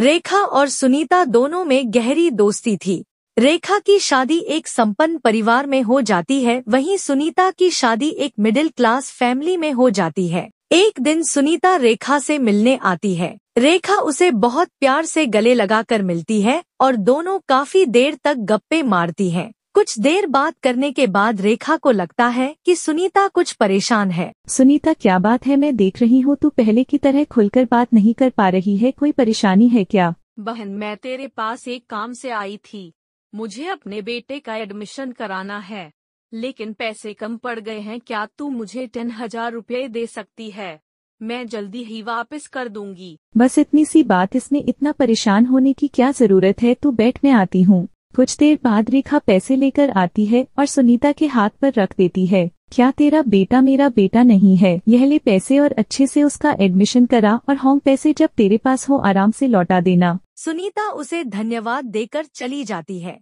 रेखा और सुनीता दोनों में गहरी दोस्ती थी रेखा की शादी एक संपन्न परिवार में हो जाती है वहीं सुनीता की शादी एक मिडिल क्लास फैमिली में हो जाती है एक दिन सुनीता रेखा से मिलने आती है रेखा उसे बहुत प्यार से गले लगाकर मिलती है और दोनों काफी देर तक गप्पे मारती हैं। कुछ देर बात करने के बाद रेखा को लगता है कि सुनीता कुछ परेशान है सुनीता क्या बात है मैं देख रही हूँ तू पहले की तरह खुलकर बात नहीं कर पा रही है कोई परेशानी है क्या बहन मैं तेरे पास एक काम से आई थी मुझे अपने बेटे का एडमिशन कराना है लेकिन पैसे कम पड़ गए हैं क्या तू मुझे टेन हजार रूपए दे सकती है मैं जल्दी ही वापस कर दूंगी बस इतनी सी बात इसमें इतना परेशान होने की क्या जरूरत है तू बैठ में आती हूँ कुछ देर बाद रेखा पैसे लेकर आती है और सुनीता के हाथ पर रख देती है क्या तेरा बेटा मेरा बेटा नहीं है यह ले पैसे और अच्छे से उसका एडमिशन करा और होम पैसे जब तेरे पास हो आराम से लौटा देना सुनीता उसे धन्यवाद देकर चली जाती है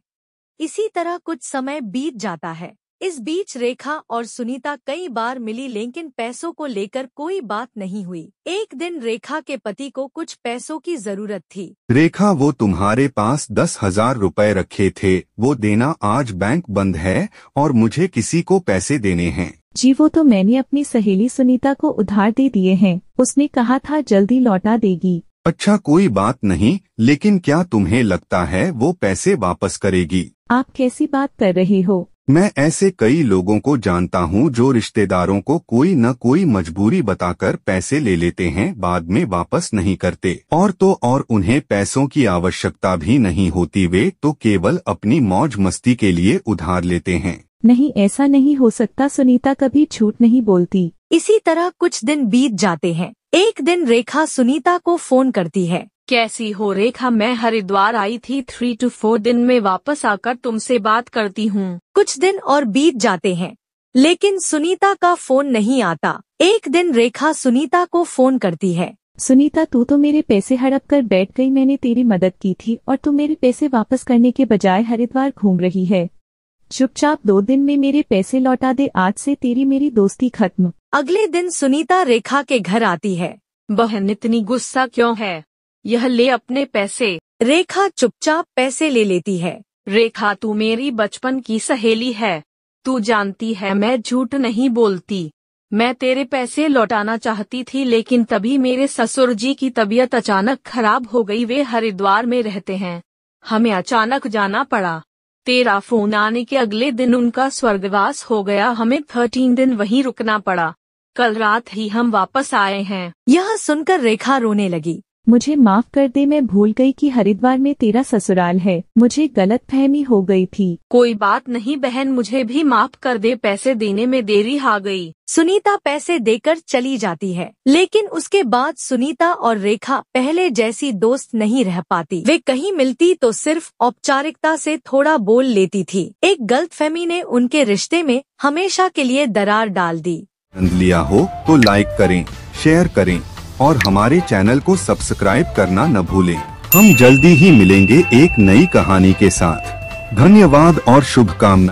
इसी तरह कुछ समय बीत जाता है इस बीच रेखा और सुनीता कई बार मिली लेकिन पैसों को लेकर कोई बात नहीं हुई एक दिन रेखा के पति को कुछ पैसों की जरूरत थी रेखा वो तुम्हारे पास दस हजार रूपए रखे थे वो देना आज बैंक बंद है और मुझे किसी को पैसे देने हैं जी वो तो मैंने अपनी सहेली सुनीता को उधार दे दिए हैं उसने कहा था जल्दी लौटा देगी अच्छा कोई बात नहीं लेकिन क्या तुम्हें लगता है वो पैसे वापस करेगी आप कैसी बात कर रहे हो मैं ऐसे कई लोगों को जानता हूं जो रिश्तेदारों को कोई न कोई मजबूरी बताकर पैसे ले लेते हैं बाद में वापस नहीं करते और तो और उन्हें पैसों की आवश्यकता भी नहीं होती वे तो केवल अपनी मौज मस्ती के लिए उधार लेते हैं नहीं ऐसा नहीं हो सकता सुनीता कभी झूठ नहीं बोलती इसी तरह कुछ दिन बीत जाते हैं एक दिन रेखा सुनीता को फोन करती है कैसी हो रेखा मैं हरिद्वार आई थी थ्री टू फोर दिन में वापस आकर तुमसे बात करती हूँ कुछ दिन और बीत जाते हैं लेकिन सुनीता का फोन नहीं आता एक दिन रेखा सुनीता को फोन करती है सुनीता तू तो मेरे पैसे हड़प कर बैठ गई मैंने तेरी मदद की थी और तू मेरे पैसे वापस करने के बजाय हरिद्वार घूम रही है चुपचाप दो दिन में मेरे पैसे लौटा दे आज से तेरी मेरी दोस्ती खत्म अगले दिन सुनीता रेखा के घर आती है बहन इतनी गुस्सा क्यों है यह ले अपने पैसे रेखा चुपचाप पैसे ले लेती है रेखा तू मेरी बचपन की सहेली है तू जानती है मैं झूठ नहीं बोलती मैं तेरे पैसे लौटाना चाहती थी लेकिन तभी मेरे ससुर जी की तबीयत अचानक खराब हो गई वे हरिद्वार में रहते हैं हमें अचानक जाना पड़ा तेरा फोन आने के अगले दिन उनका स्वर्गवास हो गया हमें थर्टीन दिन वहीं रुकना पड़ा कल रात ही हम वापस आए हैं यह सुनकर रेखा रोने लगी मुझे माफ कर दे मैं भूल गई कि हरिद्वार में तेरा ससुराल है मुझे गलत फहमी हो गई थी कोई बात नहीं बहन मुझे भी माफ कर दे पैसे देने में देरी आ गई सुनीता पैसे देकर चली जाती है लेकिन उसके बाद सुनीता और रेखा पहले जैसी दोस्त नहीं रह पाती वे कहीं मिलती तो सिर्फ औपचारिकता से थोड़ा बोल लेती थी एक गलत फहमी ने उनके रिश्ते में हमेशा के लिए दरार डाल दी लिया हो तो लाइक करें शेयर करें और हमारे चैनल को सब्सक्राइब करना न भूलें। हम जल्दी ही मिलेंगे एक नई कहानी के साथ धन्यवाद और शुभकामना